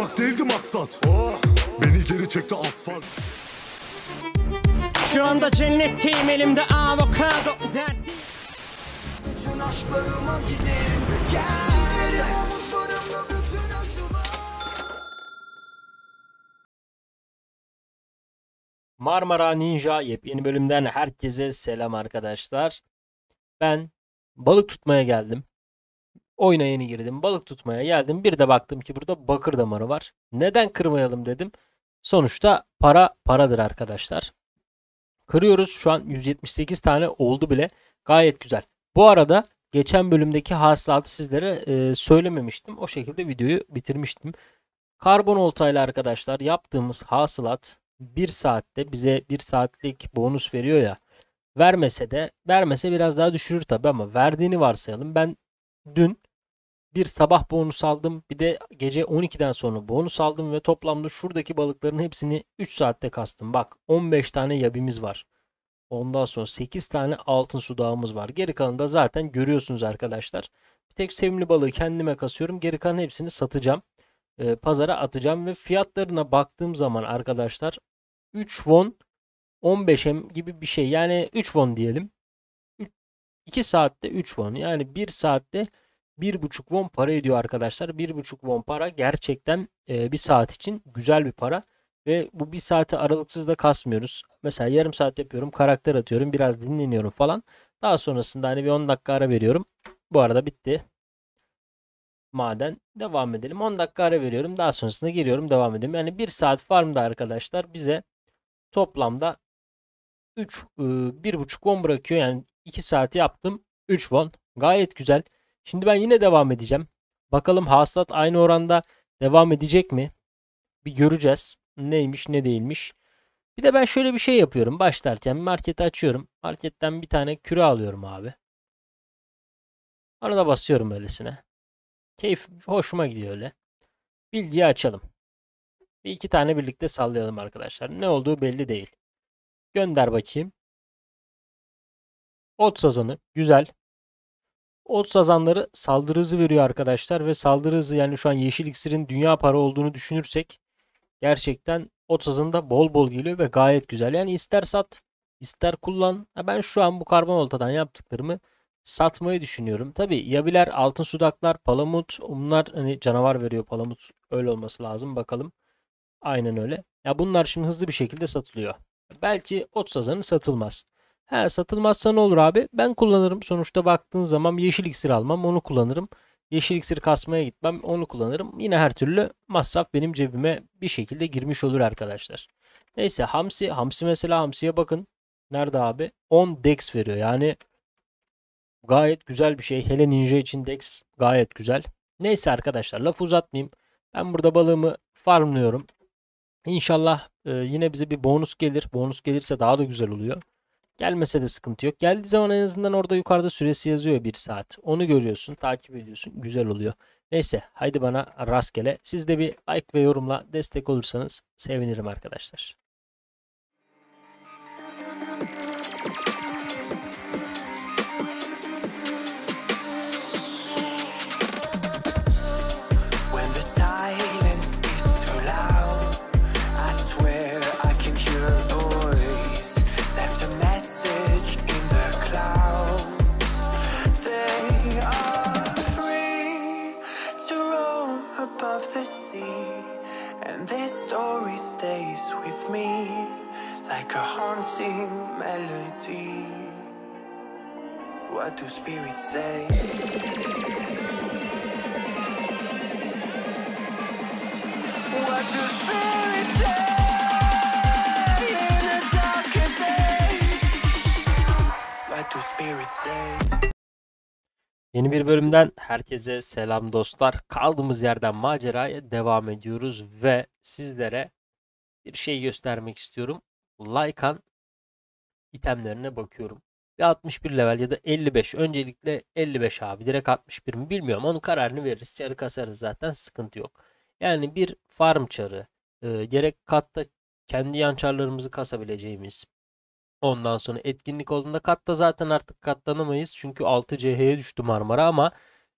Kazanmak değildi maksat oh. Beni geri çekti asfalt Şu anda cennetteyim elimde avokado derdi Bütün aşklarıma giderim gel Marmara Ninja yepyeni bölümden herkese selam arkadaşlar. Ben balık tutmaya geldim. Oyuna yeni girdim. Balık tutmaya geldim. Bir de baktım ki burada bakır damarı var. Neden kırmayalım dedim. Sonuçta para paradır arkadaşlar. Kırıyoruz. Şu an 178 tane oldu bile. Gayet güzel. Bu arada geçen bölümdeki hasılatı sizlere e, söylememiştim. O şekilde videoyu bitirmiştim. Karbon oltayla arkadaşlar yaptığımız hasılat 1 saatte bize 1 saatlik bonus veriyor ya. Vermese de vermese biraz daha düşürür tabi ama verdiğini varsayalım. Ben dün bir sabah bonus aldım bir de gece 12'den sonra bonus aldım ve toplamda şuradaki balıkların hepsini 3 saatte kastım. Bak 15 tane yabimiz var. Ondan sonra 8 tane altın sudağımız var. Geri kalanı da zaten görüyorsunuz arkadaşlar. Bir tek sevimli balığı kendime kasıyorum. Geri kalan hepsini satacağım. E, pazara atacağım ve fiyatlarına baktığım zaman arkadaşlar 3 won 15 m gibi bir şey. Yani 3 won diyelim. 2 saatte 3 won. Yani 1 saatte 1,5 won para ediyor arkadaşlar. 1,5 won para gerçekten e, bir saat için güzel bir para. Ve bu bir saati aralıksız da kasmıyoruz. Mesela yarım saat yapıyorum karakter atıyorum biraz dinleniyorum falan. Daha sonrasında hani bir 10 dakika ara veriyorum. Bu arada bitti. Maden devam edelim. 10 dakika ara veriyorum. Daha sonrasında giriyorum devam edelim. Yani 1 saat farmda arkadaşlar bize toplamda 3 1.5 e, won bırakıyor. Yani 2 saati yaptım. 3 won. Gayet güzel. Şimdi ben yine devam edeceğim. Bakalım hasılat aynı oranda devam edecek mi? Bir göreceğiz. Neymiş ne değilmiş. Bir de ben şöyle bir şey yapıyorum. Başlarken marketi açıyorum. Marketten bir tane küre alıyorum abi. Arada basıyorum öylesine. Keyif hoşuma gidiyor öyle. Bilgiyi açalım. Bir iki tane birlikte sallayalım arkadaşlar. Ne olduğu belli değil. Gönder bakayım. Ot sazanı. Güzel. Ot sazanları saldırı hızı veriyor arkadaşlar ve saldırı hızı yani şu an yeşil iksirin dünya para olduğunu düşünürsek gerçekten ot sazında bol bol geliyor ve gayet güzel. Yani ister sat ister kullan. ben şu an bu karbon oltadan yaptıklarımı satmayı düşünüyorum. Tabi yabiler altın sudaklar palamut bunlar hani canavar veriyor palamut öyle olması lazım bakalım. Aynen öyle. Ya bunlar şimdi hızlı bir şekilde satılıyor. Belki ot sazanı satılmaz. He satılmazsa ne olur abi? Ben kullanırım. Sonuçta baktığın zaman yeşil iksir almam onu kullanırım. Yeşil iksir kasmaya gitmem onu kullanırım. Yine her türlü masraf benim cebime bir şekilde girmiş olur arkadaşlar. Neyse Hamsi. Hamsi mesela Hamsi'ye bakın. Nerede abi? 10 Dex veriyor. Yani gayet güzel bir şey. Hele Ninja için Dex gayet güzel. Neyse arkadaşlar lafı uzatmayayım. Ben burada balığımı farmlıyorum. İnşallah e, yine bize bir bonus gelir. Bonus gelirse daha da güzel oluyor. Gelmese de sıkıntı yok. Geldiği zaman en azından orada yukarıda süresi yazıyor 1 saat. Onu görüyorsun, takip ediyorsun. Güzel oluyor. Neyse haydi bana rastgele. Siz de bir like ve yorumla destek olursanız sevinirim arkadaşlar. see And this story stays with me Like a haunting melody What do spirits say? What do spirits say? In What do spirits say? Yeni bir bölümden herkese selam dostlar. Kaldığımız yerden maceraya devam ediyoruz ve sizlere bir şey göstermek istiyorum. Lycan itemlerine bakıyorum. Ya 61 level ya da 55. Öncelikle 55 abi. Direkt 61 mi bilmiyorum. Onun kararını veririz. Çarı kasarız zaten sıkıntı yok. Yani bir farm çarı. E, gerek katta kendi yan çarlarımızı kasabileceğimiz, Ondan sonra etkinlik olduğunda katta zaten artık katlanamayız. Çünkü 6 CH'ye düştü Marmara ama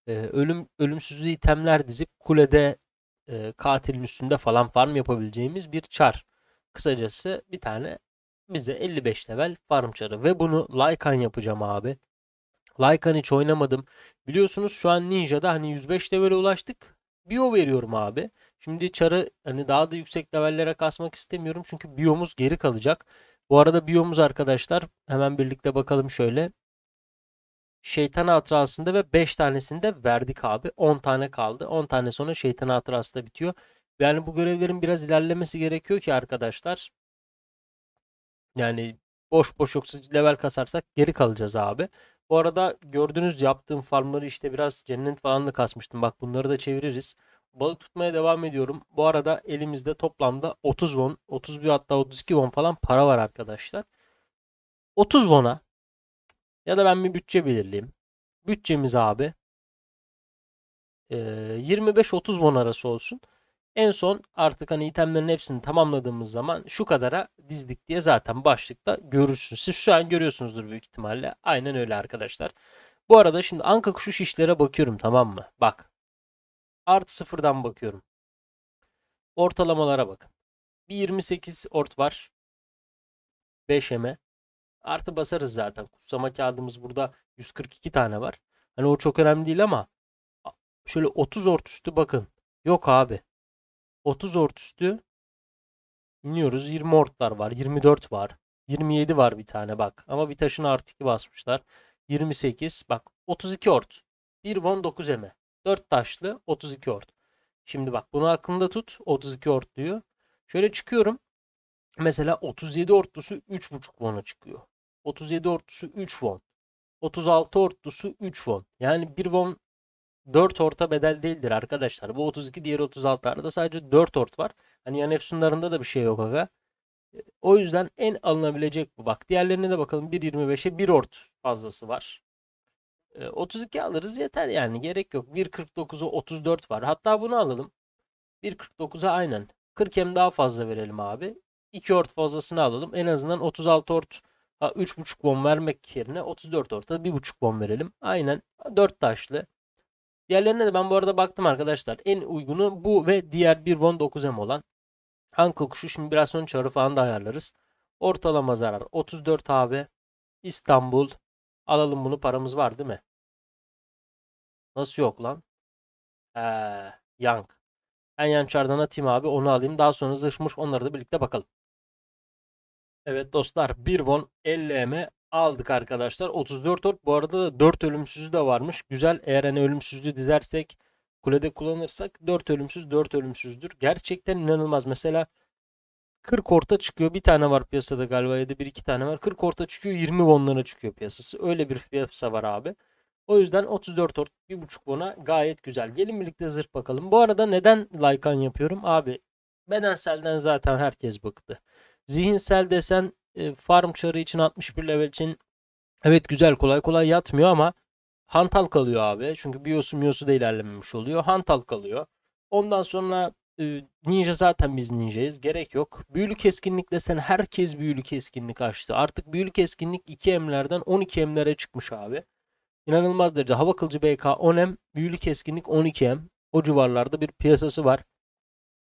e, ölüm ölümsüzlüğü itemler dizip kulede e, katilin üstünde falan farm yapabileceğimiz bir çar. Kısacası bir tane bize 55 level farm çarı ve bunu Lycan yapacağım abi. Lycan hiç oynamadım. Biliyorsunuz şu an Ninja'da hani 105 level'e ulaştık. Bio veriyorum abi. Şimdi çarı hani daha da yüksek levellere kasmak istemiyorum çünkü biyomuz geri kalacak. Bu arada biyomuz arkadaşlar hemen birlikte bakalım şöyle. Şeytan hatırasında ve 5 tanesinde verdik abi. 10 tane kaldı. 10 tane sonra şeytan hatırası da bitiyor. Yani bu görevlerin biraz ilerlemesi gerekiyor ki arkadaşlar. Yani boş boş yoksa level kasarsak geri kalacağız abi. Bu arada gördüğünüz yaptığım farmları işte biraz cennet falan da kasmıştım. Bak bunları da çeviririz balık tutmaya devam ediyorum. Bu arada elimizde toplamda 30 won, 31 hatta 32 won falan para var arkadaşlar. 30 won'a ya da ben bir bütçe belirleyeyim. Bütçemiz abi 25-30 e, won arası olsun. En son artık hani itemlerin hepsini tamamladığımız zaman şu kadara dizdik diye zaten başlıkta görürsünüz. Siz şu an görüyorsunuzdur büyük ihtimalle. Aynen öyle arkadaşlar. Bu arada şimdi anka kuşu şişlere bakıyorum tamam mı? Bak Artı sıfırdan bakıyorum. Ortalamalara bakın. Bir 28 ort var. 5 eme. Artı basarız zaten. Kutsama kağıdımız burada 142 tane var. Hani o çok önemli değil ama şöyle 30 ort üstü bakın. Yok abi. 30 ort üstü iniyoruz. 20 ortlar var. 24 var. 27 var bir tane bak. Ama bir taşın artı 2 basmışlar. 28 bak 32 ort. 1 von 9 eme. 4 taşlı 32 ort. Şimdi bak bunu aklında tut. 32 ort diyor. Şöyle çıkıyorum. Mesela 37 ortlusu 3,5 won'a çıkıyor. 37 ortlusu 3 won. 36 ortlusu 3 won. Yani 1 won 4 orta bedel değildir arkadaşlar. Bu 32 diğer 36 arada sadece 4 ort var. Hani yan efsunlarında da bir şey yok aga. O yüzden en alınabilecek bu. Bak diğerlerine de bakalım. 1.25'e 1 ort fazlası var. 32 alırız yeter yani gerek yok. 149'a 34 var. Hatta bunu alalım. 1.49'a aynen. 40 m daha fazla verelim abi. 2 ort fazlasını alalım. En azından 36 ort 3.5 bon vermek yerine 34 orta 1.5 bon verelim. Aynen 4 taşlı. Diğerlerine de ben bu arada baktım arkadaşlar. En uygunu bu ve diğer 1 bon 9M olan. Hangi kuşu şimdi biraz sonra çağrı falan da ayarlarız. Ortalama zarar 34 abi İstanbul Alalım bunu paramız var değil mi? Nasıl yok lan? Ee, yank. En yan çardan atayım abi onu alayım. Daha sonra zırhmış onları da birlikte bakalım. Evet dostlar bir bon 50M aldık arkadaşlar. 34 ork bu arada da 4 ölümsüzü de varmış. Güzel eğer hani ölümsüzü dizersek kulede kullanırsak 4 ölümsüz 4 ölümsüzdür. Gerçekten inanılmaz. Mesela 40 orta çıkıyor. Bir tane var piyasada galiba ya da bir iki tane var. 40 orta çıkıyor 20 wonlara çıkıyor piyasası. Öyle bir piyasa var abi. O yüzden 34 ort 1.5 won'a gayet güzel. Gelin birlikte zırh bakalım. Bu arada neden Lycan yapıyorum? Abi bedenselden zaten herkes bıktı. Zihinsel desen e, farm çarı için 61 level için evet güzel kolay kolay yatmıyor ama hantal kalıyor abi. Çünkü biyosu miyosu da ilerlememiş oluyor. Hantal kalıyor. Ondan sonra ninja zaten biz ninjayız. Gerek yok. Büyülü keskinlik desen herkes büyülü keskinlik açtı. Artık büyülü keskinlik 2M'lerden 12M'lere çıkmış abi. İnanılmaz derece. Hava kılıcı BK 10M, büyülü keskinlik 12M. O civarlarda bir piyasası var.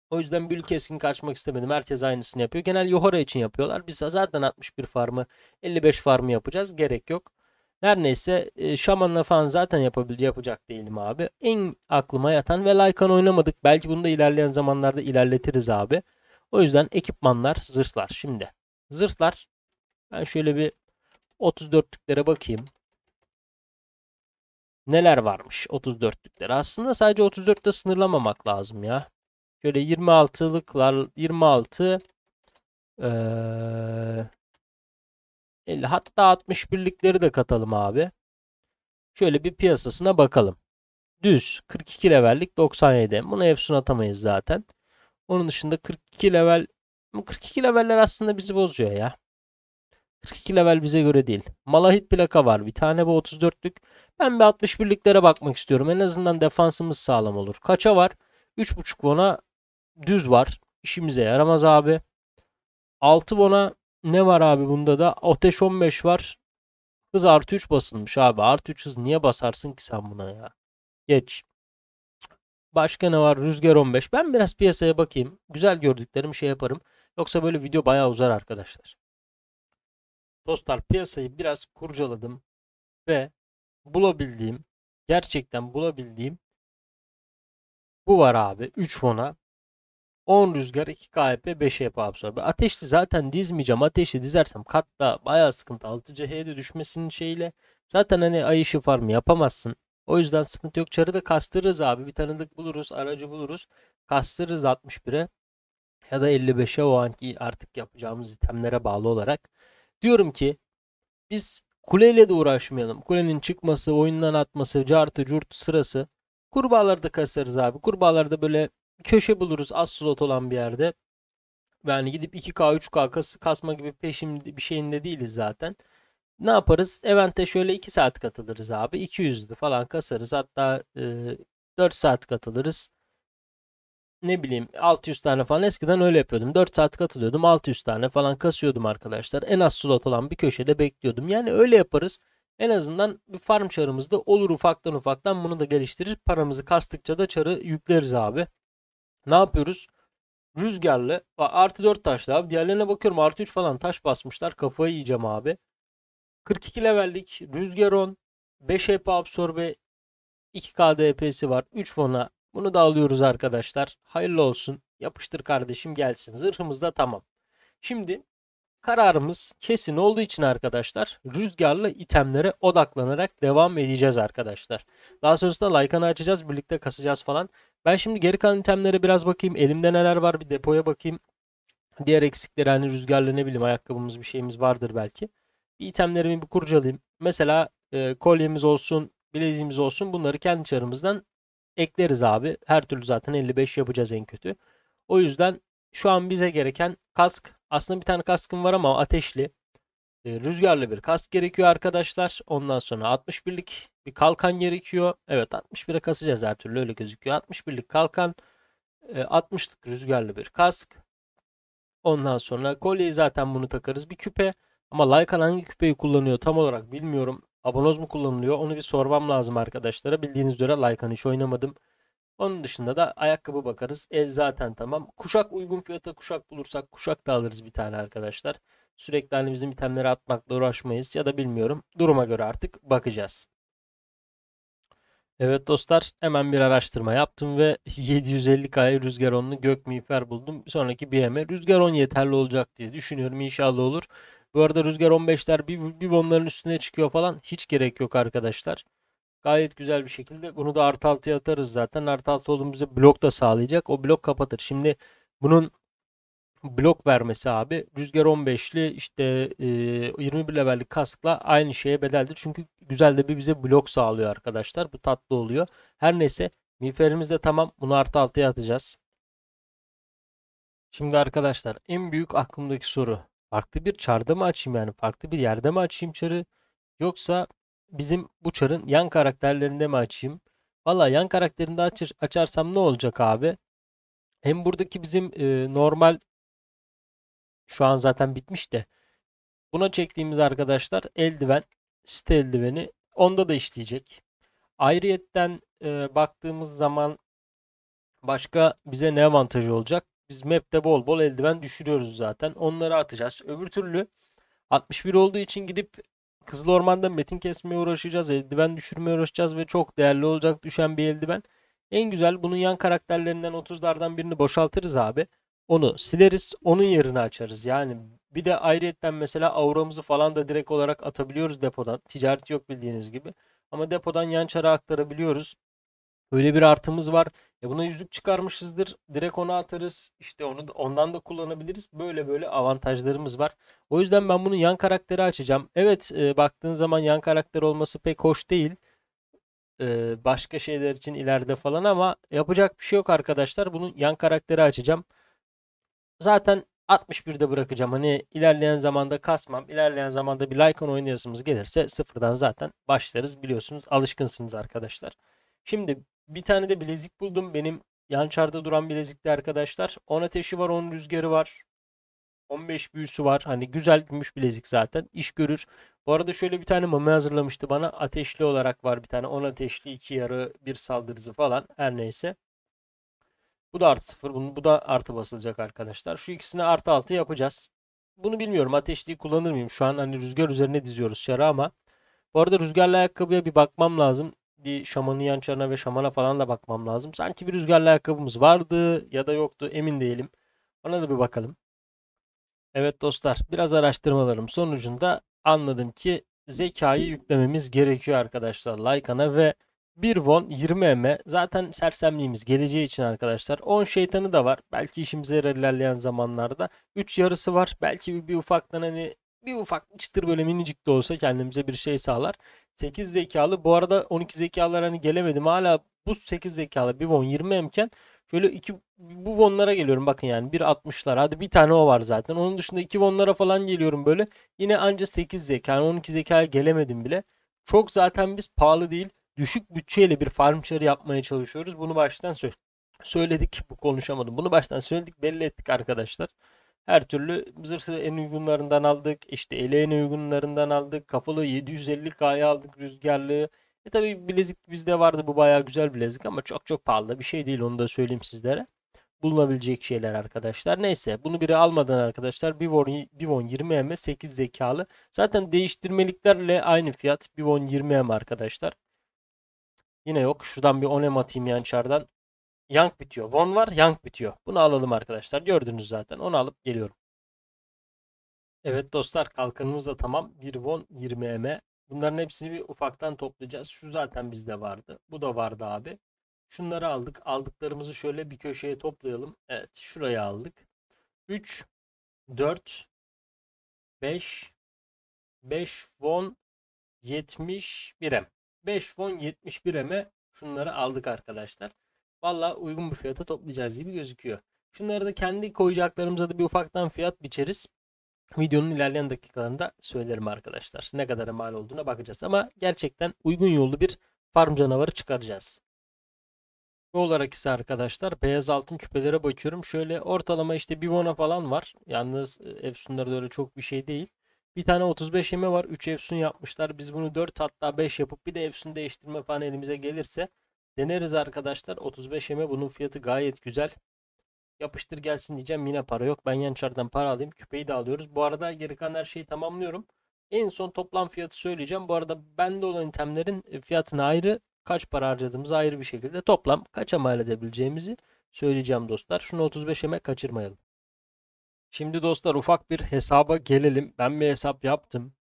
O yüzden büyülü keskinlik açmak istemedim. Herkes aynısını yapıyor. Genel Yohara için yapıyorlar. Biz zaten 61 farmı, 55 farmı yapacağız. Gerek yok. Her neyse e, şamanla falan zaten yapabil yapacak değilim abi. En aklıma yatan ve Lycan oynamadık. Belki bunu da ilerleyen zamanlarda ilerletiriz abi. O yüzden ekipmanlar zırhlar. Şimdi zırhlar ben şöyle bir 34'lüklere bakayım. Neler varmış 34'lükler Aslında sadece 34'te sınırlamamak lazım ya. Şöyle 26'lıklar 26 ee, 50 hatta 60 birlikleri de katalım abi. Şöyle bir piyasasına bakalım. Düz 42 levellik 97. Bunu Epson atamayız zaten. Onun dışında 42 level 42 leveller aslında bizi bozuyor ya. 42 level bize göre değil. Malahit plaka var. Bir tane bu 34'lük. Ben bir 60 birliklere bakmak istiyorum. En azından defansımız sağlam olur. Kaça var? 3.5 bona düz var. İşimize yaramaz abi. 6 bona ne var abi bunda da? Ateş 15 var. Hız artı 3 basılmış abi. Artı 3 hız niye basarsın ki sen buna ya? Geç. Başka ne var? Rüzgar 15. Ben biraz piyasaya bakayım. Güzel gördüklerimi şey yaparım. Yoksa böyle video bayağı uzar arkadaşlar. Dostlar piyasayı biraz kurcaladım. Ve bulabildiğim, gerçekten bulabildiğim bu var abi. 3 fona. 10 rüzgar 2 KHP 5 HP absorbe. Ateşli zaten dizmeyeceğim. Ateşli dizersem katta bayağı sıkıntı. 6 CH'de düşmesinin şeyiyle. Zaten hani ay ışığı farmı yapamazsın. O yüzden sıkıntı yok. Çarı da kastırırız abi. Bir tanıdık buluruz. Aracı buluruz. Kastırırız 61'e. Ya da 55'e o anki artık yapacağımız itemlere bağlı olarak. Diyorum ki biz kuleyle de uğraşmayalım. Kulenin çıkması, oyundan atması, cartı, curt sırası. Kurbağaları da kasarız abi. Kurbağaları böyle köşe buluruz az slot olan bir yerde. Yani gidip 2K 3K kas, kasma gibi peşim bir şeyinde değiliz zaten. Ne yaparız? Event'e şöyle 2 saat katılırız abi. 200'lü falan kasarız. Hatta e, 4 saat katılırız. Ne bileyim 600 tane falan eskiden öyle yapıyordum. 4 saat katılıyordum 600 tane falan kasıyordum arkadaşlar. En az slot olan bir köşede bekliyordum. Yani öyle yaparız. En azından bir farm da olur ufaktan ufaktan bunu da geliştirir. Paramızı kastıkça da çarı yükleriz abi. Ne yapıyoruz? Rüzgarlı artı 4 taşlı abi. Diğerlerine bakıyorum artı 3 falan taş basmışlar. Kafayı yiyeceğim abi. 42 levellik rüzgar 10. 5 HP absorbe. 2 KDP'si var. 3 fona. Bunu da alıyoruz arkadaşlar. Hayırlı olsun. Yapıştır kardeşim gelsin. Zırhımız da tamam. Şimdi kararımız kesin olduğu için arkadaşlar rüzgarlı itemlere odaklanarak devam edeceğiz arkadaşlar. Daha sonrasında Lycan'ı açacağız birlikte kasacağız falan. Ben şimdi geri kalan itemlere biraz bakayım. Elimde neler var bir depoya bakayım. Diğer eksikleri hani rüzgarla ne bileyim ayakkabımız bir şeyimiz vardır belki. Bir itemlerimi bir kurcalayayım. Mesela e, kolyemiz olsun, bileziğimiz olsun bunları kendi çarımızdan ekleriz abi. Her türlü zaten 55 yapacağız en kötü. O yüzden şu an bize gereken kask. Aslında bir tane kaskım var ama ateşli rüzgarlı bir kask gerekiyor arkadaşlar. Ondan sonra 61'lik bir kalkan gerekiyor. Evet 61'e kasacağız her türlü öyle gözüküyor. 61'lik kalkan, e, 60'lık rüzgarlı bir kask. Ondan sonra kolyeyi zaten bunu takarız bir küpe. Ama Lycan hangi küpeyi kullanıyor tam olarak bilmiyorum. Abonoz mu kullanılıyor onu bir sormam lazım arkadaşlara. Bildiğiniz üzere Lycan hiç oynamadım. Onun dışında da ayakkabı bakarız. El zaten tamam. Kuşak uygun fiyata kuşak bulursak kuşak da alırız bir tane arkadaşlar. Sürekli halimizin itemleri atmakla uğraşmayız ya da bilmiyorum. Duruma göre artık bakacağız. Evet dostlar hemen bir araştırma yaptım ve 750 kaya rüzgar onlu gök miğfer buldum. sonraki BM'e rüzgar 10 yeterli olacak diye düşünüyorum inşallah olur. Bu arada rüzgar 15'ler bir, bir onların üstüne çıkıyor falan hiç gerek yok arkadaşlar. Gayet güzel bir şekilde bunu da artı altıya atarız zaten. Artı altı olduğumuzda blok da sağlayacak. O blok kapatır. Şimdi bunun blok vermesi abi Rüzgar 15'li işte e, 21 levelli kaskla aynı şeye bedeldir. Çünkü güzel de bir bize blok sağlıyor arkadaşlar. Bu tatlı oluyor. Her neyse miğferimiz de tamam. Bunu artı altıya atacağız. Şimdi arkadaşlar en büyük aklımdaki soru. Farklı bir çarda mı açayım yani? Farklı bir yerde mi açayım çarı? Yoksa bizim bu çarın yan karakterlerinde mi açayım? Valla yan karakterinde açır, açarsam ne olacak abi? Hem buradaki bizim e, normal şu an zaten bitmiş de. Buna çektiğimiz arkadaşlar eldiven, site eldiveni onda da işleyecek. Ayrıyetten e, baktığımız zaman başka bize ne avantajı olacak? Biz map'te bol bol eldiven düşürüyoruz zaten. Onları atacağız. Öbür türlü 61 olduğu için gidip Kızıl Orman'da metin kesmeye uğraşacağız. Eldiven düşürmeye uğraşacağız ve çok değerli olacak düşen bir eldiven. En güzel bunun yan karakterlerinden 30'lardan birini boşaltırız abi. Onu sileriz. Onun yerini açarız. Yani bir de ayrıyetten mesela auramızı falan da direkt olarak atabiliyoruz depodan. Ticareti yok bildiğiniz gibi. Ama depodan yan çara aktarabiliyoruz. Öyle bir artımız var. E buna yüzük çıkarmışızdır. Direkt onu atarız. işte onu da, ondan da kullanabiliriz. Böyle böyle avantajlarımız var. O yüzden ben bunu yan karakteri açacağım. Evet e, baktığın zaman yan karakter olması pek hoş değil. E, başka şeyler için ileride falan ama yapacak bir şey yok arkadaşlar. Bunun yan karakteri açacağım zaten 61'de bırakacağım. Hani ilerleyen zamanda kasmam. İlerleyen zamanda bir like on oynayasımız gelirse sıfırdan zaten başlarız. Biliyorsunuz alışkınsınız arkadaşlar. Şimdi bir tane de bilezik buldum. Benim yan çarda duran bilezikli arkadaşlar. 10 ateşi var 10 rüzgarı var. 15 büyüsü var. Hani güzel gümüş bilezik zaten. İş görür. Bu arada şöyle bir tane mumya hazırlamıştı bana. Ateşli olarak var bir tane. 10 ateşli, 2 yarı, 1 saldırısı falan. Her neyse. Bu da artı 0. Bunu, bu da artı basılacak arkadaşlar. Şu ikisini artı 6 yapacağız. Bunu bilmiyorum. Ateşliği kullanır mıyım? Şu an hani rüzgar üzerine diziyoruz çarı ama. Bu arada rüzgarlı ayakkabıya bir bakmam lazım. Bir şamanın yan çarına ve şamana falan da bakmam lazım. Sanki bir rüzgarlı ayakkabımız vardı ya da yoktu emin değilim. Ona da bir bakalım. Evet dostlar biraz araştırmalarım sonucunda anladım ki zekayı yüklememiz gerekiyor arkadaşlar. Lycan'a ve 1 von 20 m zaten sersemliğimiz geleceği için arkadaşlar. 10 şeytanı da var. Belki işimize yarar ilerleyen zamanlarda. 3 yarısı var. Belki bir, bir ufaktan hani bir ufak çıtır böyle minicik de olsa kendimize bir şey sağlar. 8 zekalı bu arada 12 zekalar hani gelemedim. Hala bu 8 zekalı bir von 20 emken şöyle iki bu vonlara geliyorum bakın yani bir 1.60'lar hadi bir tane o var zaten. Onun dışında 2 vonlara falan geliyorum böyle. Yine anca 8 zeka yani 12 zekaya gelemedim bile. Çok zaten biz pahalı değil düşük bütçeyle bir farm çarı yapmaya çalışıyoruz. Bunu baştan sö söyledik. Bu konuşamadım. Bunu baştan söyledik, belli ettik arkadaşlar. Her türlü zırh sıra en uygunlarından aldık. İşte ele en uygunlarından aldık. Kafalı 750K'ya aldık rüzgarlığı. E tabi bilezik bizde vardı. Bu baya güzel bilezik ama çok çok pahalı bir şey değil. Onu da söyleyeyim sizlere. Bulunabilecek şeyler arkadaşlar. Neyse bunu biri almadan arkadaşlar Bivon, Bivon 20M 8 e zekalı. Zaten değiştirmeliklerle aynı fiyat Bivon 20M arkadaşlar. Yine yok. Şuradan bir onem atayım yan çardan. Yank bitiyor. Von var. Yank bitiyor. Bunu alalım arkadaşlar. Gördünüz zaten. Onu alıp geliyorum. Evet dostlar kalkanımız da tamam. Bir Von 20M. Bunların hepsini bir ufaktan toplayacağız. Şu zaten bizde vardı. Bu da vardı abi. Şunları aldık. Aldıklarımızı şöyle bir köşeye toplayalım. Evet şuraya aldık. 3, 4, 5, 5 Von 71M. 5 won 71 eme şunları aldık arkadaşlar. Valla uygun bir fiyata toplayacağız gibi gözüküyor. Şunları da kendi koyacaklarımıza da bir ufaktan fiyat biçeriz. Videonun ilerleyen dakikalarında söylerim arkadaşlar. Ne kadar mal olduğuna bakacağız. Ama gerçekten uygun yollu bir farm canavarı çıkaracağız. Bu olarak ise arkadaşlar beyaz altın küpelere bakıyorum. Şöyle ortalama işte bir bona falan var. Yalnız Epson'larda öyle çok bir şey değil. Bir tane 35 yeme var. 3 Efsun yapmışlar. Biz bunu 4 hatta 5 yapıp bir de Efsun değiştirme falan elimize gelirse deneriz arkadaşlar. 35 yeme bunun fiyatı gayet güzel. Yapıştır gelsin diyeceğim. Yine para yok. Ben Yançar'dan para alayım. Küpeyi de alıyoruz. Bu arada geri kalan her şeyi tamamlıyorum. En son toplam fiyatı söyleyeceğim. Bu arada bende olan itemlerin e, fiyatını ayrı kaç para harcadığımızı ayrı bir şekilde toplam kaça mal edebileceğimizi söyleyeceğim dostlar. Şunu 35 yeme kaçırmayalım. Şimdi dostlar ufak bir hesaba gelelim. Ben bir hesap yaptım.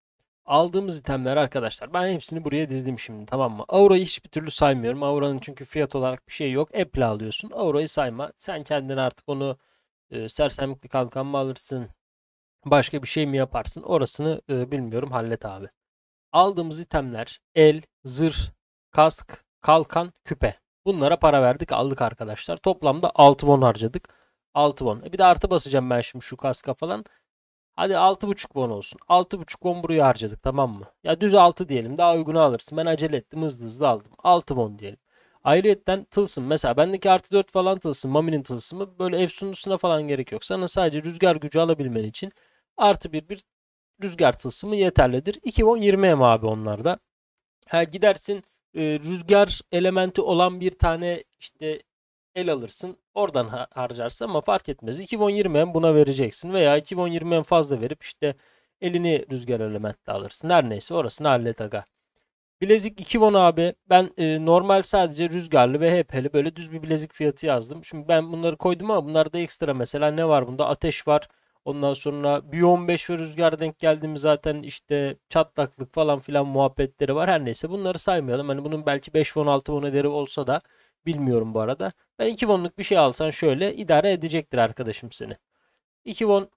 Aldığımız itemler arkadaşlar ben hepsini buraya dizdim şimdi tamam mı? Aura'yı hiçbir türlü saymıyorum. Aura'nın çünkü fiyat olarak bir şey yok. Apple alıyorsun. Aura'yı sayma. Sen kendin artık onu e, sersemlikli kalkan mı alırsın? Başka bir şey mi yaparsın? Orasını e, bilmiyorum hallet abi. Aldığımız itemler el, zırh, kask, kalkan, küpe. Bunlara para verdik aldık arkadaşlar. Toplamda 6 bon harcadık. 6 bon. E bir de artı basacağım ben şimdi şu kaska falan. Hadi 6.5 bon olsun. 6.5 bon buraya harcadık tamam mı? Ya düz 6 diyelim daha uygunu alırsın. Ben acele ettim hızlı hızlı aldım. 6 bon diyelim. Ayrıyetten tılsım. Mesela bendeki artı 4 falan tılsım. Mami'nin tılsımı. Böyle ev sunucusuna falan gerek yok. Sana sadece rüzgar gücü alabilmen için artı bir bir rüzgar tılsımı yeterlidir. 2 bon 20 em abi onlarda. Ha gidersin e, rüzgar elementi olan bir tane işte el alırsın. Oradan harcarsa ama fark etmez. 2020'en buna vereceksin veya 2020'en fazla verip işte elini rüzgar elementle alırsın. Her neyse orasını hallet aga. Bilezik 2 abi. Ben e, normal sadece rüzgarlı ve HP'li böyle düz bir bilezik fiyatı yazdım. Şimdi ben bunları koydum ama bunlarda ekstra mesela ne var bunda? Ateş var. Ondan sonra bir 15 ve rüzgar denk geldi zaten işte çatlaklık falan filan muhabbetleri var. Her neyse bunları saymayalım. Hani bunun belki 5 won 6 won olsa da Bilmiyorum bu arada. Ben 2 bonluk bir şey alsan şöyle idare edecektir arkadaşım seni. 2 bon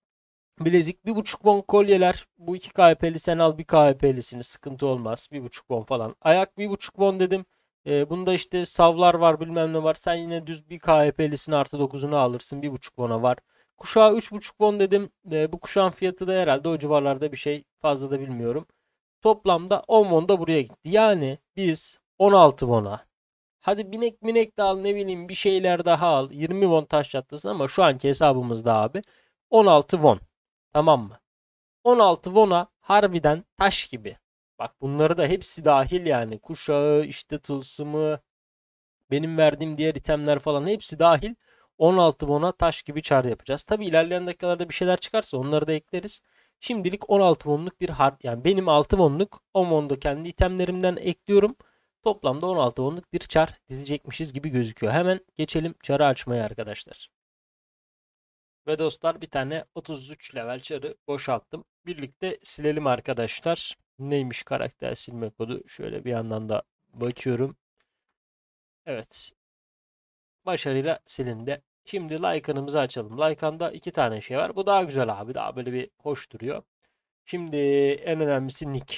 bilezik 1.5 bon kolyeler. Bu 2 KHP'li sen al 1 KHP'lisini sıkıntı olmaz. 1.5 bon falan. Ayak 1.5 bon dedim. E, bunda işte savlar var bilmem ne var. Sen yine düz bir KHP'lisini artı 9'unu alırsın. 1.5 bona var. Kuşağı 3.5 bon dedim. E, bu kuşağın fiyatı da herhalde o civarlarda bir şey. Fazla da bilmiyorum. Toplamda 10 bon da buraya gitti. Yani biz 16 bona. Hadi binek minek de al ne bileyim bir şeyler daha al. 20 won taş çatlasın ama şu anki hesabımızda abi 16 won. Tamam mı? 16 won'a harbiden taş gibi. Bak bunları da hepsi dahil yani. Kuşağı işte tılsımı benim verdiğim diğer itemler falan hepsi dahil. 16 won'a taş gibi çar yapacağız. Tabi ilerleyen dakikalarda bir şeyler çıkarsa onları da ekleriz. Şimdilik 16 wonluk bir har yani benim 6 wonluk 10 won'da kendi itemlerimden ekliyorum. Toplamda 16 onluk bir çar dizecekmişiz gibi gözüküyor. Hemen geçelim çarı açmaya arkadaşlar. Ve dostlar bir tane 33 level çarı boşalttım. Birlikte silelim arkadaşlar. Neymiş karakter silme kodu? Şöyle bir yandan da bakıyorum. Evet. Başarıyla silindi. Şimdi Lycan'ımızı açalım. Lycan'da iki tane şey var. Bu daha güzel abi. Daha böyle bir hoş duruyor. Şimdi en önemlisi Nick.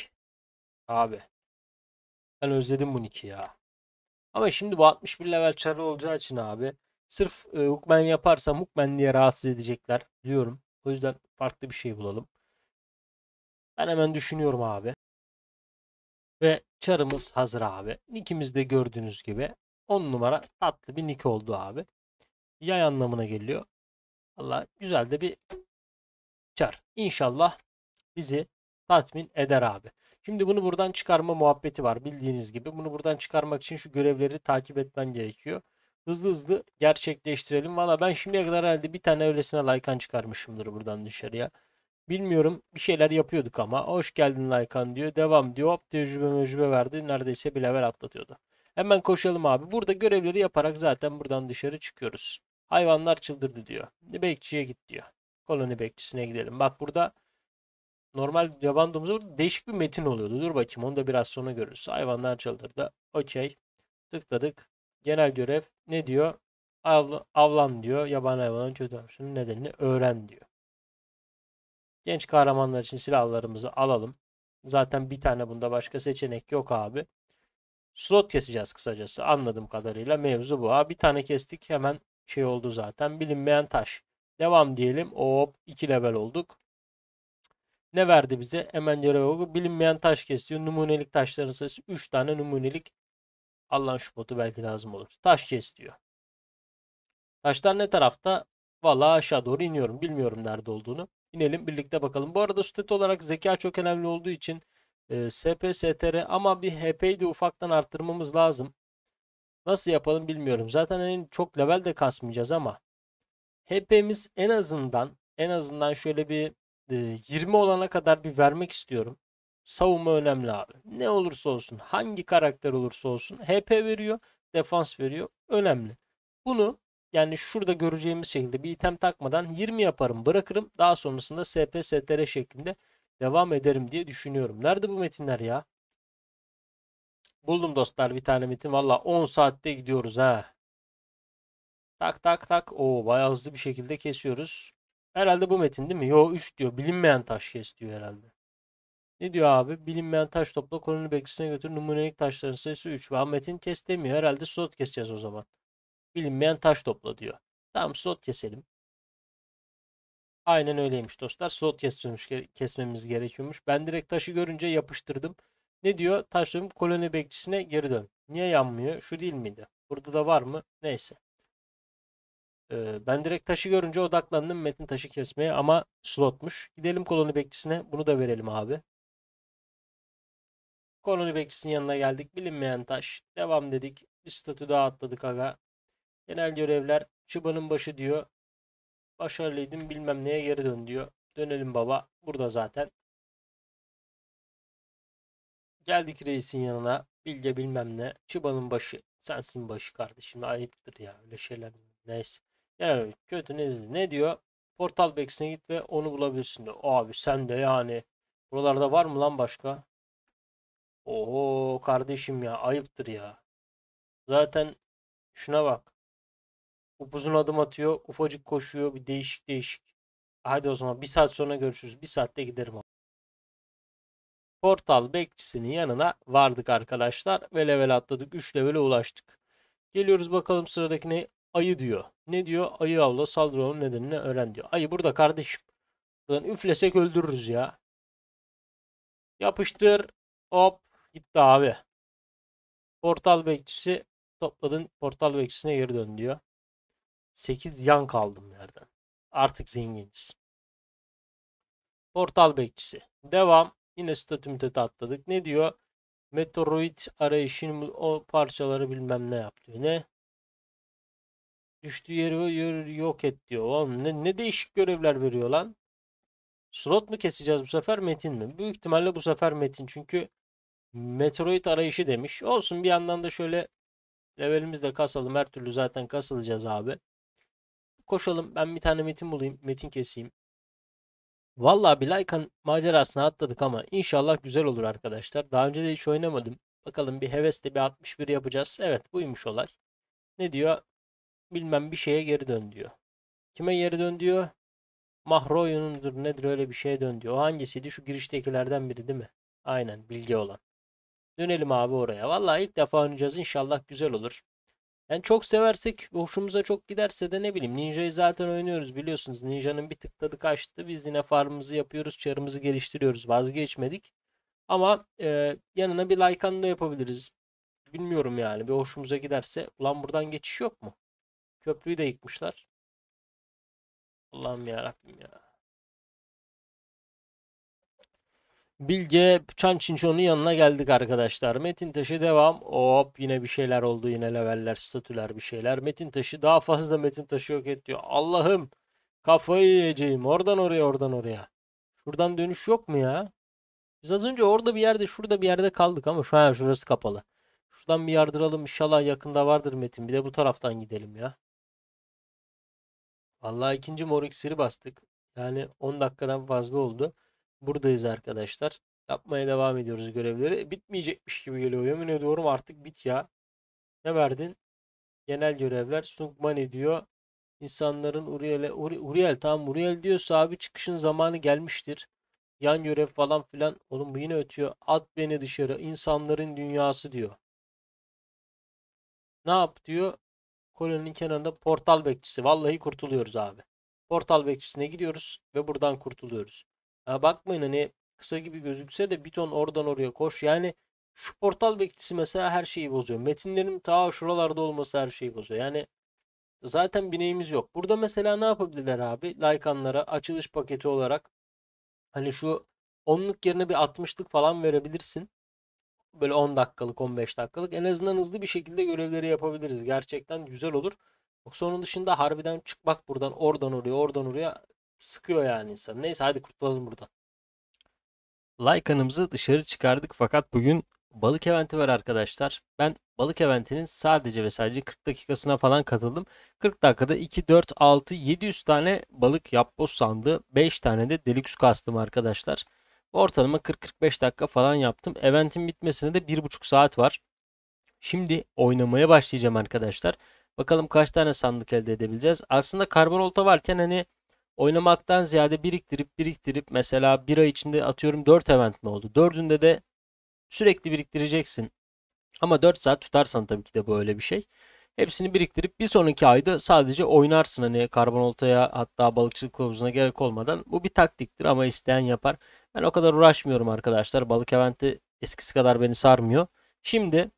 Abi ben özledim bunu nick'i ya. Ama şimdi bu 61 level çarı olacağı için abi sırf e, Hookman yaparsam Hookman diye rahatsız edecekler diyorum. O yüzden farklı bir şey bulalım. Ben hemen düşünüyorum abi. Ve çarımız hazır abi. Nick'imiz de gördüğünüz gibi 10 numara tatlı bir nick oldu abi. Yay anlamına geliyor. Allah güzel de bir çar. İnşallah bizi tatmin eder abi. Şimdi bunu buradan çıkarma muhabbeti var bildiğiniz gibi. Bunu buradan çıkarmak için şu görevleri takip etmen gerekiyor. Hızlı hızlı gerçekleştirelim. Valla ben şimdiye kadar herhalde bir tane öylesine laykan çıkarmışımdır buradan dışarıya. Bilmiyorum bir şeyler yapıyorduk ama. Hoş geldin laykan diyor. Devam diyor. Hop tecrübe mecrübe verdi. Neredeyse bir level atlatıyordu. Hemen koşalım abi. Burada görevleri yaparak zaten buradan dışarı çıkıyoruz. Hayvanlar çıldırdı diyor. Bekçiye git diyor. Koloni bekçisine gidelim. Bak burada normal yaban domuzu değişik bir metin oluyordu. Dur bakayım onu da biraz sonra görürüz. Hayvanlar çıldırdı. Okey. Tıkladık. Genel görev ne diyor? Av, avlan diyor. Yaban hayvanların kötü nedenini öğren diyor. Genç kahramanlar için silahlarımızı alalım. Zaten bir tane bunda başka seçenek yok abi. Slot keseceğiz kısacası anladığım kadarıyla mevzu bu. bir tane kestik hemen şey oldu zaten bilinmeyen taş. Devam diyelim. Hop 2 level olduk. Ne verdi bize? Hemen Yerevogu bilinmeyen taş kesiyor. Numunelik taşların sayısı 3 tane numunelik. Allah'ın şu botu belki lazım olur. Taş kes diyor. Taşlar ne tarafta? Valla aşağı doğru iniyorum. Bilmiyorum nerede olduğunu. İnelim birlikte bakalım. Bu arada stat olarak zeka çok önemli olduğu için e, SP, STR ama bir HP'yi de ufaktan arttırmamız lazım. Nasıl yapalım bilmiyorum. Zaten en çok level de kasmayacağız ama HP'miz en azından en azından şöyle bir 20 olana kadar bir vermek istiyorum. Savunma önemli abi. Ne olursa olsun, hangi karakter olursa olsun HP veriyor, defans veriyor. Önemli. Bunu yani şurada göreceğimiz şekilde bir item takmadan 20 yaparım, bırakırım. Daha sonrasında SP, STR şeklinde devam ederim diye düşünüyorum. Nerede bu metinler ya? Buldum dostlar bir tane metin. Valla 10 saatte gidiyoruz ha. Tak tak tak. o bayağı hızlı bir şekilde kesiyoruz. Herhalde bu metin değil mi? Yo 3 diyor. Bilinmeyen taş kes diyor herhalde. Ne diyor abi? Bilinmeyen taş topla koloni bekçisine götür. Numunelik taşların sayısı 3. Ben metin kes demiyor. Herhalde slot keseceğiz o zaman. Bilinmeyen taş topla diyor. Tamam slot keselim. Aynen öyleymiş dostlar. Slot kesmemiş, kesmemiz gerekiyormuş. Ben direkt taşı görünce yapıştırdım. Ne diyor? Taşların koloni bekçisine geri dön. Niye yanmıyor? Şu değil miydi? Burada da var mı? Neyse ben direkt taşı görünce odaklandım metin taşı kesmeye ama slotmuş. Gidelim koloni bekçisine bunu da verelim abi. Koloni bekçisinin yanına geldik. Bilinmeyen taş. Devam dedik. Bir statü daha atladık aga. Genel görevler çıbanın başı diyor. başarılıydım bilmem neye geri dön diyor. Dönelim baba. Burada zaten. Geldik reisin yanına. Bilge bilmem ne. Çıbanın başı. Sensin başı kardeşim. Ayıptır ya. Öyle şeyler. Neyse. Evet kötü nezli. Ne diyor? Portal Backs'ine git ve onu bulabilirsin. Diyor. Abi sen de yani. Buralarda var mı lan başka? Oho kardeşim ya ayıptır ya. Zaten şuna bak. Upuzun adım atıyor. Ufacık koşuyor. Bir değişik değişik. Hadi o zaman bir saat sonra görüşürüz. Bir saatte giderim. Abi. Portal bekçisinin yanına vardık arkadaşlar. Ve level atladık. 3 level'e ulaştık. Geliyoruz bakalım sıradaki ne? ayı diyor. Ne diyor? Ayı avla saldırmanın nedenini öğren diyor. Ayı burada kardeşim. Buradan üflesek öldürürüz ya. Yapıştır. Hop. Gitti abi. Portal bekçisi topladın. Portal bekçisine geri dön diyor. 8 yan kaldım nereden? Artık zenginiz. Portal bekçisi. Devam. Yine statümtete atladık. Ne diyor? Meteoroid arayışın o parçaları bilmem ne yapıyor. Ne? Düştüğü yeri yok et diyor. Oğlum ne, ne değişik görevler veriyor lan. Slot mu keseceğiz bu sefer Metin mi? Büyük ihtimalle bu sefer Metin çünkü Metroid arayışı demiş. Olsun bir yandan da şöyle levelimizde kasalım. Her türlü zaten kasılacağız abi. Koşalım ben bir tane Metin bulayım. Metin keseyim. Valla bir Lycan macerasına atladık ama inşallah güzel olur arkadaşlar. Daha önce de hiç oynamadım. Bakalım bir hevesle bir 61 yapacağız. Evet buymuş olay. Ne diyor? bilmem bir şeye geri dön diyor. Kime geri dön diyor? Mahroyun'undur nedir öyle bir şeye dön diyor. O hangisiydi? Şu giriştekilerden biri değil mi? Aynen bilgi olan. Dönelim abi oraya. Vallahi ilk defa oynayacağız. inşallah güzel olur. Yani çok seversek, hoşumuza çok giderse de ne bileyim. Ninja'yı zaten oynuyoruz biliyorsunuz. Ninja'nın bir tık tadı kaçtı. Biz yine farmımızı yapıyoruz. Çarımızı geliştiriyoruz. Vazgeçmedik. Ama e, yanına bir Lycan da yapabiliriz. Bilmiyorum yani. Bir hoşumuza giderse. Ulan buradan geçiş yok mu? Köprüyü de yıkmışlar. Allah'ım ya Rabbim ya. Bilge Çan Çinçon'un yanına geldik arkadaşlar. Metin taşı devam. Hop yine bir şeyler oldu. Yine leveller, statüler bir şeyler. Metin taşı daha fazla metin taşı yok et diyor. Allah'ım kafayı yiyeceğim. Oradan oraya oradan oraya. Şuradan dönüş yok mu ya? Biz az önce orada bir yerde şurada bir yerde kaldık ama şu an şurası kapalı. Şuradan bir yardıralım inşallah yakında vardır Metin. Bir de bu taraftan gidelim ya. Vallahi ikinci mor iksiri bastık. Yani 10 dakikadan fazla oldu. Buradayız arkadaşlar. Yapmaya devam ediyoruz görevleri. Bitmeyecekmiş gibi geliyor. Yemin ediyorum artık bit ya. Ne verdin? Genel görevler. Sunkman ediyor. İnsanların Uriel'e Uriel tamam Uriel diyorsa abi çıkışın zamanı gelmiştir. Yan görev falan filan. Oğlum bu yine ötüyor. At beni dışarı. İnsanların dünyası diyor. Ne yap diyor? Koloninin kenarında portal bekçisi. Vallahi kurtuluyoruz abi. Portal bekçisine gidiyoruz ve buradan kurtuluyoruz. Ha, bakmayın hani kısa gibi gözükse de bir ton oradan oraya koş. Yani şu portal bekçisi mesela her şeyi bozuyor. Metinlerin ta şuralarda olması her şeyi bozuyor. Yani zaten bineğimiz yok. Burada mesela ne yapabilirler abi? Laykanlara açılış paketi olarak hani şu onluk yerine bir 60'lık falan verebilirsin böyle 10 dakikalık 15 dakikalık en azından hızlı bir şekilde görevleri yapabiliriz. Gerçekten güzel olur. Yoksa onun dışında harbiden çık bak buradan oradan oraya oradan oraya sıkıyor yani insan. Neyse hadi kurtulalım buradan. Lycan'ımızı dışarı çıkardık fakat bugün balık eventi var arkadaşlar. Ben balık eventinin sadece ve sadece 40 dakikasına falan katıldım. 40 dakikada 2, 4, 6, 700 tane balık yapboz sandı. 5 tane de delik su kastım arkadaşlar. Ortalama 40-45 dakika falan yaptım. Eventin bitmesine de 1,5 saat var. Şimdi oynamaya başlayacağım arkadaşlar. Bakalım kaç tane sandık elde edebileceğiz. Aslında karbon olta varken hani oynamaktan ziyade biriktirip biriktirip mesela bir ay içinde atıyorum 4 event mi oldu? 4'ünde de sürekli biriktireceksin. Ama 4 saat tutarsan tabii ki de böyle bir şey. Hepsini biriktirip bir sonraki ayda sadece oynarsın hani karbon oltaya hatta balıkçılık kılavuzuna gerek olmadan. Bu bir taktiktir ama isteyen yapar. Ben o kadar uğraşmıyorum arkadaşlar. Balık eventi eskisi kadar beni sarmıyor. Şimdi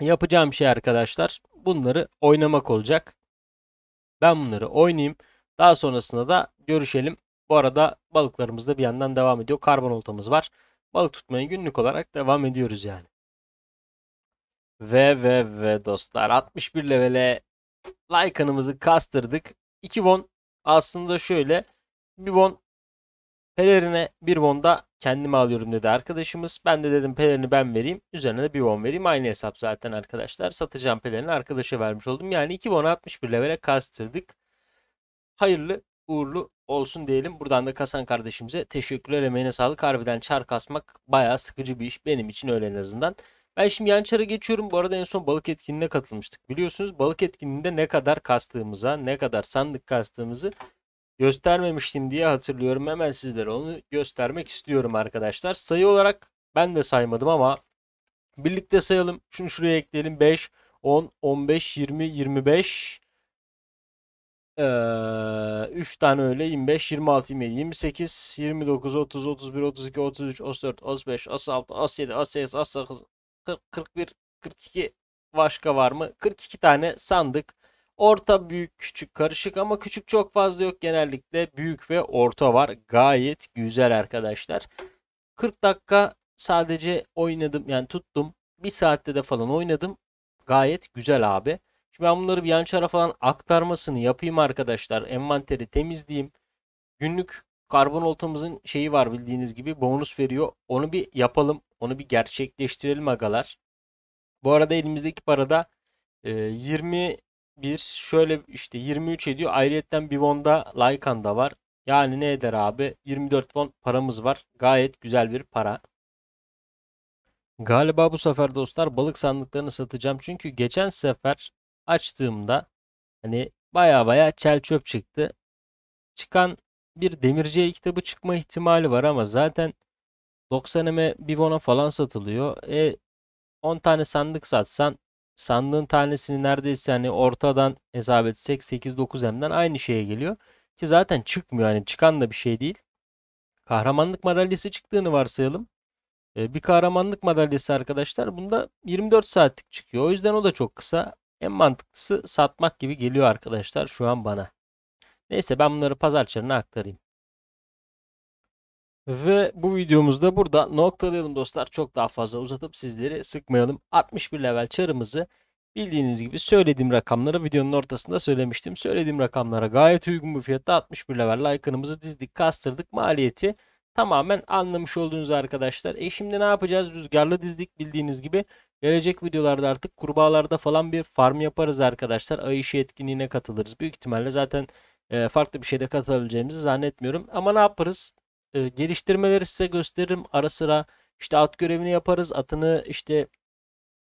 yapacağım şey arkadaşlar bunları oynamak olacak. Ben bunları oynayayım. Daha sonrasında da görüşelim. Bu arada balıklarımız da bir yandan devam ediyor. Karbon oltamız var. Balık tutmaya günlük olarak devam ediyoruz yani. Ve ve ve dostlar 61 levele Lycan'ımızı kastırdık. 2 bon. aslında şöyle. bir bon. Pelerine bir won da kendime alıyorum dedi arkadaşımız. Ben de dedim pelerini ben vereyim. Üzerine de bir bon vereyim. Aynı hesap zaten arkadaşlar. Satacağım pelerini arkadaşa vermiş oldum. Yani 2 bon 61 levele kastırdık. Hayırlı uğurlu olsun diyelim. Buradan da Kasan kardeşimize teşekkürler. Emeğine sağlık. Harbiden çark kasmak baya sıkıcı bir iş. Benim için öyle en azından. Ben şimdi yan çara geçiyorum. Bu arada en son balık etkinliğine katılmıştık. Biliyorsunuz balık etkinliğinde ne kadar kastığımıza, ne kadar sandık kastığımızı göstermemiştim diye hatırlıyorum. Hemen sizlere onu göstermek istiyorum arkadaşlar. Sayı olarak ben de saymadım ama birlikte sayalım. Şunu şuraya ekleyelim. 5, 10, 15, 20, 25, ee, 3 tane öyle 25, 26, 27, 28, 29, 30, 31, 32, 33, 34, 35, 36, 37, 38, 39, 40, 41, 42 başka var mı? 42 tane sandık Orta, büyük, küçük, karışık ama küçük çok fazla yok. Genellikle büyük ve orta var. Gayet güzel arkadaşlar. 40 dakika sadece oynadım yani tuttum. Bir saatte de falan oynadım. Gayet güzel abi. Şimdi ben bunları bir yan çara falan aktarmasını yapayım arkadaşlar. Envanteri temizleyeyim. Günlük karbon oltamızın şeyi var bildiğiniz gibi bonus veriyor. Onu bir yapalım. Onu bir gerçekleştirelim agalar. Bu arada elimizdeki parada 20 bir şöyle işte 23 ediyor. Ayrıyetten bir bonda Lycan da var. Yani ne eder abi? 24 won paramız var. Gayet güzel bir para. Galiba bu sefer dostlar balık sandıklarını satacağım. Çünkü geçen sefer açtığımda hani baya baya çel çöp çıktı. Çıkan bir demirciye kitabı çıkma ihtimali var ama zaten 90 bir bivona falan satılıyor. E 10 tane sandık satsan sandığın tanesini neredeyse hani ortadan hesap etsek 8-9M'den aynı şeye geliyor. Ki zaten çıkmıyor yani çıkan da bir şey değil. Kahramanlık madalyası çıktığını varsayalım. Bir kahramanlık madalyası arkadaşlar bunda 24 saatlik çıkıyor. O yüzden o da çok kısa. En mantıklısı satmak gibi geliyor arkadaşlar şu an bana. Neyse ben bunları pazarçlarına aktarayım. Ve bu videomuzda burada noktalayalım dostlar. Çok daha fazla uzatıp sizleri sıkmayalım. 61 level çarımızı bildiğiniz gibi söylediğim rakamları videonun ortasında söylemiştim. Söylediğim rakamlara gayet uygun bir fiyatta 61 level like'ınımızı dizdik, kastırdık. Maliyeti tamamen anlamış olduğunuz arkadaşlar. E şimdi ne yapacağız? Rüzgarlı dizdik bildiğiniz gibi. Gelecek videolarda artık kurbağalarda falan bir farm yaparız arkadaşlar. Ay işi etkinliğine katılırız. Büyük ihtimalle zaten e, farklı bir şeyde katılabileceğimizi zannetmiyorum. Ama ne yaparız? e, geliştirmeleri size gösteririm ara sıra. işte at görevini yaparız. Atını işte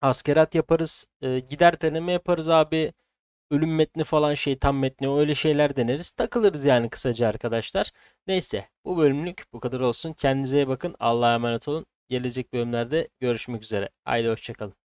askerat yaparız. E, gider deneme yaparız abi. Ölüm metni falan şey tam metni öyle şeyler deneriz. Takılırız yani kısaca arkadaşlar. Neyse bu bölümlük bu kadar olsun. Kendinize bakın. Allah'a emanet olun. Gelecek bölümlerde görüşmek üzere. Haydi hoşçakalın.